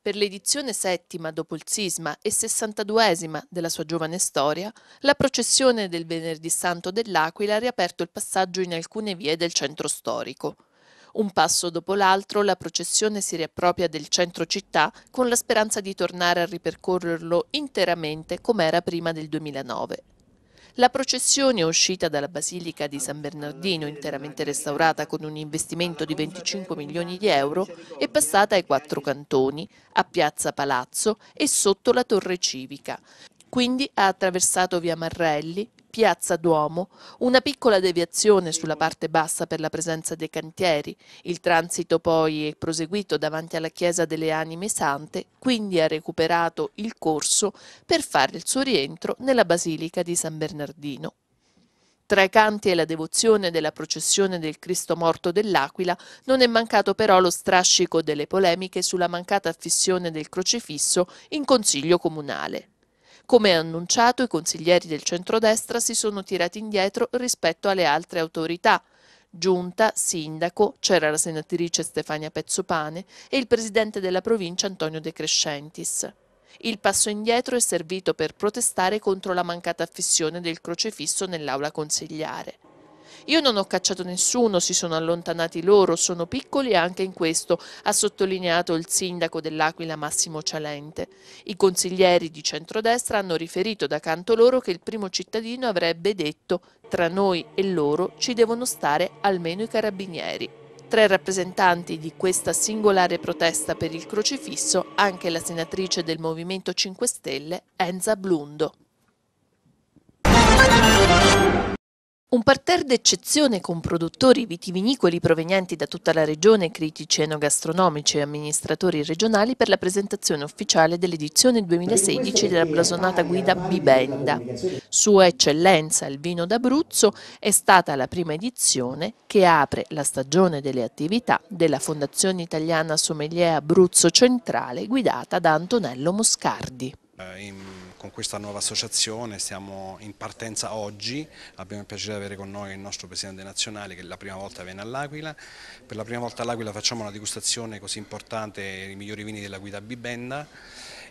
Per l'edizione settima dopo il sisma e 62esima della sua giovane storia, la processione del Venerdì Santo dell'Aquila ha riaperto il passaggio in alcune vie del centro storico. Un passo dopo l'altro la processione si riappropria del centro città con la speranza di tornare a ripercorrerlo interamente come era prima del 2009. La processione uscita dalla Basilica di San Bernardino, interamente restaurata con un investimento di 25 milioni di euro, è passata ai quattro cantoni, a Piazza Palazzo e sotto la Torre Civica. Quindi ha attraversato via Marrelli, Piazza Duomo, una piccola deviazione sulla parte bassa per la presenza dei cantieri, il transito poi è proseguito davanti alla Chiesa delle Anime Sante, quindi ha recuperato il corso per fare il suo rientro nella Basilica di San Bernardino. Tra i canti e la devozione della processione del Cristo morto dell'Aquila non è mancato però lo strascico delle polemiche sulla mancata affissione del crocifisso in consiglio comunale. Come annunciato, i consiglieri del centrodestra si sono tirati indietro rispetto alle altre autorità. Giunta, sindaco, c'era la senatrice Stefania Pezzopane e il presidente della provincia Antonio De Crescentis. Il passo indietro è servito per protestare contro la mancata affissione del crocefisso nell'aula consigliare. Io non ho cacciato nessuno, si sono allontanati loro, sono piccoli anche in questo, ha sottolineato il sindaco dell'Aquila Massimo Cialente. I consiglieri di centrodestra hanno riferito da canto loro che il primo cittadino avrebbe detto tra noi e loro ci devono stare almeno i carabinieri. Tra i rappresentanti di questa singolare protesta per il crocifisso anche la senatrice del Movimento 5 Stelle, Enza Blundo. Un parterre d'eccezione con produttori vitivinicoli provenienti da tutta la regione, critici enogastronomici e amministratori regionali per la presentazione ufficiale dell'edizione 2016 della blasonata guida Bibenda. Sua eccellenza il vino d'Abruzzo è stata la prima edizione che apre la stagione delle attività della Fondazione Italiana Sommelier Abruzzo Centrale guidata da Antonello Moscardi. Eh, in con questa nuova associazione, siamo in partenza oggi, abbiamo il piacere di avere con noi il nostro Presidente nazionale che la prima volta viene all'Aquila, per la prima volta all'Aquila facciamo una degustazione così importante, i migliori vini della guida Bibenda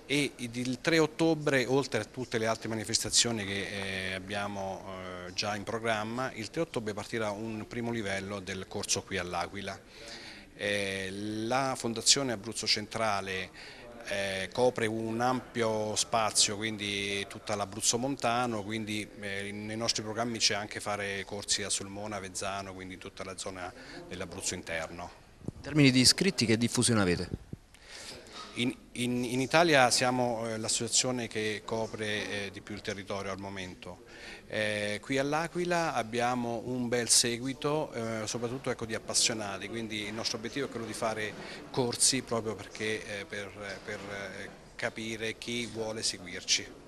e il 3 ottobre, oltre a tutte le altre manifestazioni che eh, abbiamo eh, già in programma, il 3 ottobre partirà un primo livello del corso qui all'Aquila. Eh, la Fondazione Abruzzo Centrale eh, copre un ampio spazio, quindi tutta l'Abruzzo montano, quindi eh, nei nostri programmi c'è anche fare corsi a Sulmona, Vezzano, quindi tutta la zona dell'Abruzzo interno. In termini di iscritti che diffusione avete? In, in, in, Italia siamo eh, l'associazione che copre eh, di più il territorio al momento. Eh, qui all'Aquila abbiamo un bel seguito, eh, soprattutto ecco, di appassionati, quindi il nostro obiettivo è quello di fare corsi proprio perché, per, per capire chi vuole seguirci.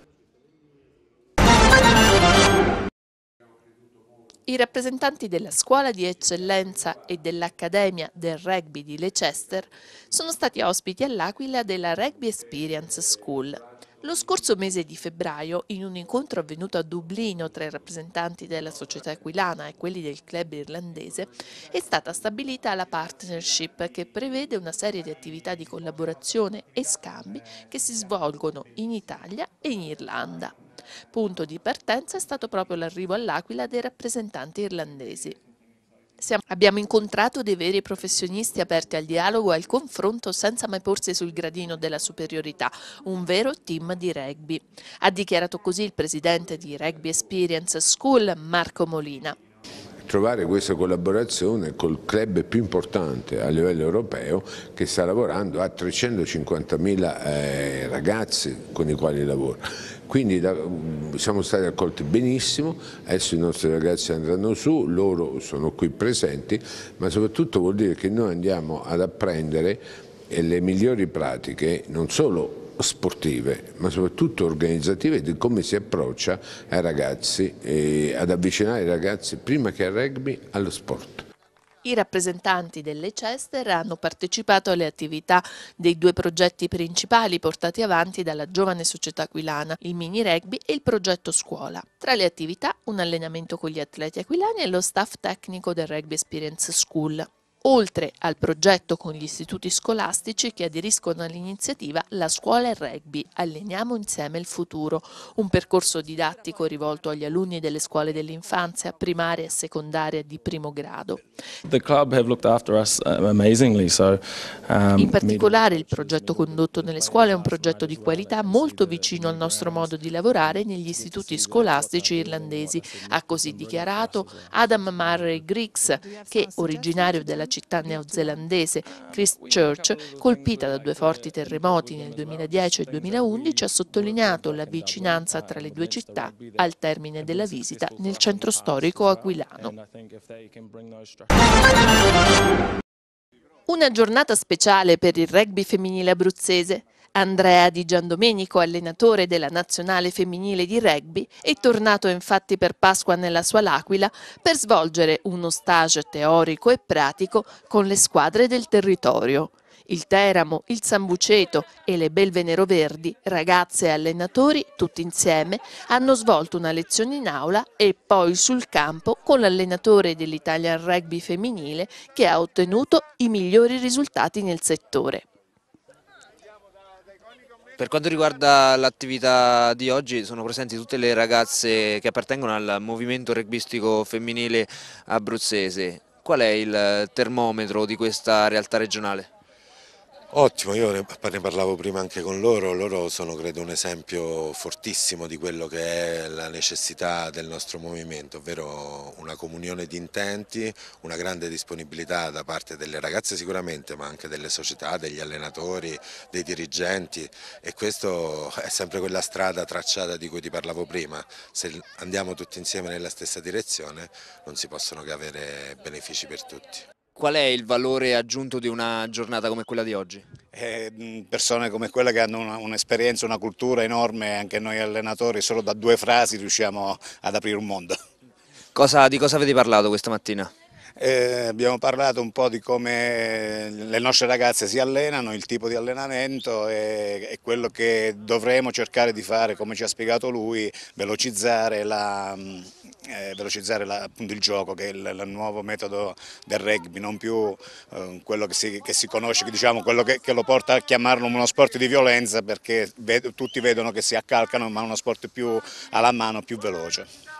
I rappresentanti della Scuola di Eccellenza e dell'Accademia del Rugby di Leicester sono stati ospiti all'Aquila della Rugby Experience School. Lo scorso mese di febbraio, in un incontro avvenuto a Dublino tra i rappresentanti della società aquilana e quelli del club irlandese, è stata stabilita la partnership che prevede una serie di attività di collaborazione e scambi che si svolgono in Italia e in Irlanda. Punto di partenza è stato proprio l'arrivo all'Aquila dei rappresentanti irlandesi. Siamo, abbiamo incontrato dei veri professionisti aperti al dialogo e al confronto senza mai porsi sul gradino della superiorità, un vero team di rugby. Ha dichiarato così il presidente di Rugby Experience School, Marco Molina. Trovare questa collaborazione col club più importante a livello europeo che sta lavorando a 350.000 eh, ragazzi con i quali lavora quindi la, siamo stati accolti benissimo, adesso i nostri ragazzi andranno su, loro sono qui presenti, ma soprattutto vuol dire che noi andiamo ad apprendere le migliori pratiche, non solo sportive, ma soprattutto organizzative di come si approccia ai ragazzi, e eh, ad avvicinare i ragazzi prima che al rugby allo sport. I rappresentanti delle Chester hanno partecipato alle attività dei due progetti principali portati avanti dalla giovane società aquilana, il mini rugby e il progetto scuola. Tra le attività un allenamento con gli atleti aquilani e lo staff tecnico del Rugby Experience School. Oltre al progetto con gli istituti scolastici che aderiscono all'iniziativa La scuola e il rugby, alleniamo insieme il futuro, un percorso didattico rivolto agli alunni delle scuole dell'infanzia, primaria e secondaria di primo grado. Uh, um, In particolare il progetto condotto nelle scuole è un progetto di qualità molto vicino al nostro modo di lavorare negli istituti scolastici irlandesi, ha così dichiarato Adam Murray Griggs che originario della città neozelandese Christchurch, colpita da due forti terremoti nel 2010 e 2011, ha sottolineato la vicinanza tra le due città al termine della visita nel centro storico aquilano. Una giornata speciale per il rugby femminile abruzzese. Andrea Di Giandomenico, allenatore della nazionale femminile di rugby, è tornato infatti per Pasqua nella sua L'Aquila per svolgere uno stage teorico e pratico con le squadre del territorio. Il Teramo, il Sambuceto e le Belvenero Verdi, ragazze e allenatori, tutti insieme, hanno svolto una lezione in aula e poi sul campo con l'allenatore dell'Italian Rugby femminile che ha ottenuto i migliori risultati nel settore. Per quanto riguarda l'attività di oggi sono presenti tutte le ragazze che appartengono al movimento rugbistico femminile abruzzese. Qual è il termometro di questa realtà regionale? Ottimo, io ne parlavo prima anche con loro, loro sono credo un esempio fortissimo di quello che è la necessità del nostro movimento, ovvero una comunione di intenti, una grande disponibilità da parte delle ragazze sicuramente, ma anche delle società, degli allenatori, dei dirigenti e questo è sempre quella strada tracciata di cui ti parlavo prima, se andiamo tutti insieme nella stessa direzione non si possono che avere benefici per tutti. Qual è il valore aggiunto di una giornata come quella di oggi? Eh, persone come quella che hanno un'esperienza, una cultura enorme, anche noi allenatori solo da due frasi riusciamo ad aprire un mondo. Cosa, di cosa avete parlato questa mattina? Eh, abbiamo parlato un po' di come le nostre ragazze si allenano, il tipo di allenamento e, e quello che dovremo cercare di fare, come ci ha spiegato lui, velocizzare la eh, velocizzare la, appunto il gioco, che è il, il, nuovo metodo del rugby, non più eh, quello che si, che si, conosce, diciamo, quello che, che, lo porta a chiamarlo uno sport di violenza perché ved tutti vedono che si accalcano, ma uno sport più alla mano, più veloce.